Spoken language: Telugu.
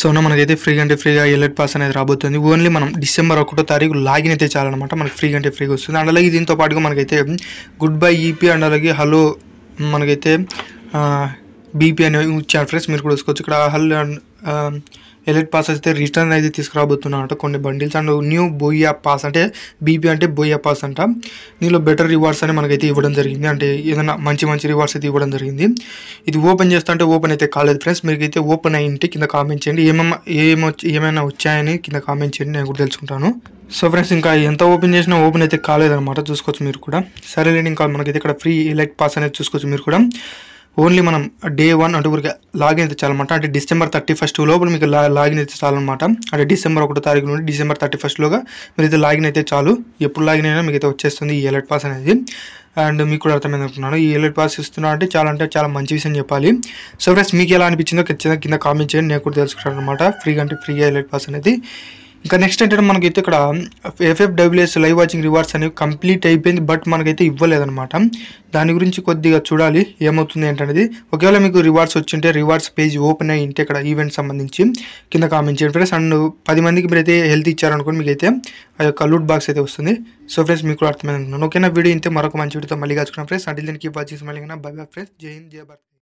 సో మనకైతే ఫ్రీ అంటే ఫ్రీగా ఎలర్ట్ పాస్ అనేది రాబోతుంది ఓన్లీ మనం డిసెంబర్ ఒకటో తారీఖు లాగిన్ అయితే చాలన్నమాట మనకి ఫ్రీ అంటే ఫ్రీగా వస్తుంది అండ్ అలాగే దీంతో పాటుగా మనకైతే గుడ్ బై ఈపీ అండ్ అలాగే హలో మనకైతే బీపీ అనేవి ఇచ్చాను ఫ్రెండ్స్ మీరు కూడా చూసుకోవచ్చు ఇక్కడ హల్ అండ్ ఎలెక్ట్ పాస్ అయితే రిటర్న్ అయితే తీసుకురాబోతున్నారంట కొన్ని bundles and new booyah pass అంటే బీపీ అంటే బోయా పాస్ అంట దీనిలో బెటర్ రివార్డ్స్ అని మనకైతే ఇవ్వడం జరిగింది అంటే ఏదైనా మంచి మంచి రివార్డ్స్ అయితే ఇవ్వడం జరిగింది ఇది ఓపెన్ చేస్తా అంటే ఓపెన్ అయితే కాలేదు ఫ్రెండ్స్ మీకైతే ఓపెన్ అయ్యింటి కింద కామెంట్ చేయండి ఏమేమి ఏమో ఏమైనా వచ్చాయని కింద కామెంట్ చేయండి నేను కూడా తెలుసుకుంటాను సో ఫ్రెండ్స్ ఇంకా ఎంత ఓపెన్ చేసినా ఓపెన్ అయితే కాలేదన్నమాట చూసుకోవచ్చు మీరు కూడా సరేలేండి ఇంకా మనకైతే ఇక్కడ ఫ్రీ ఎలెక్ట్ పాస్ అనేది చూసుకోవచ్చు మీరు కూడా ఓన్లీ మనం డే వన్ అంటే ఊరికి లాగిన్ అయితే చాలన్నమాట అంటే డిసెంబర్ థర్టీ ఫస్ట్ లోపల మీకు లా లాగిన్ అయితే చాలన్నమాట అంటే డిసెంబర్ ఒకటో తారీఖు నుండి డిసెంబర్ థర్టీ ఫస్ట్లోగా మీరు అయితే లాగిన్ అయితే చాలు ఎప్పుడు లాగిన్ అయినా మీకు అయితే వచ్చేస్తుంది ఈ ఎలర్ట్ పాస్ అనేది అండ్ మీకు కూడా అర్థమైంది అనుకున్నాను ఈ ఎలర్ట్ పాస్ ఇస్తున్నా అంటే చాలా అంటే చాలా మంచి విషయం చెప్పాలి సో ఫ్రెండ్స్ మీకు ఎలా అనిపించిందో ఖచ్చితంగా కింద కామెంట్ చేయండి నేను కూడా తెలుసుకుంటాను అనమాట ఫ్రీగా అంటే ఫ్రీగా ఎలర్ట్ పాస్ అనేది ఇంకా నెక్స్ట్ ఏంటంటే మనకైతే ఇక్కడ FF WS live watching rewards అనేవి కంప్లీట్ అయిపోయింది బట్ మనకైతే ఇవ్వలేదన్నమాట దాని గురించి కొద్దిగా చూడాలి ఏమవుతుంది ఏంటనేది ఒకవేళ మీకు రివార్డ్స్ వచ్చింటే రివార్డ్స్ పేజ్ ఓపెన్ అయ్యి ఉంటే ఇక్కడ ఈవెంట్ సంబంధించి కింద కామెంట్ చేయండి ఫ్రెండ్స్ అండ్ పది మందికి మీరైతే హెల్త్ ఇచ్చారనుకోండి అయితే ఆ యొక్క లూట్ బాక్స్ అయితే వస్తుంది సో ఫ్రెండ్స్ మీకు అర్థమైంది ఓకేనా వీడియో ఇంతే మరొక మంచి వీడియోతో మళ్ళీ కాచుకున్నాం ఫ్రెండ్స్ అంటే దీనికి వాచింగ్ మళ్ళీ బై బై ఫ్రెండ్స్ జై హింద్ జయ భారత్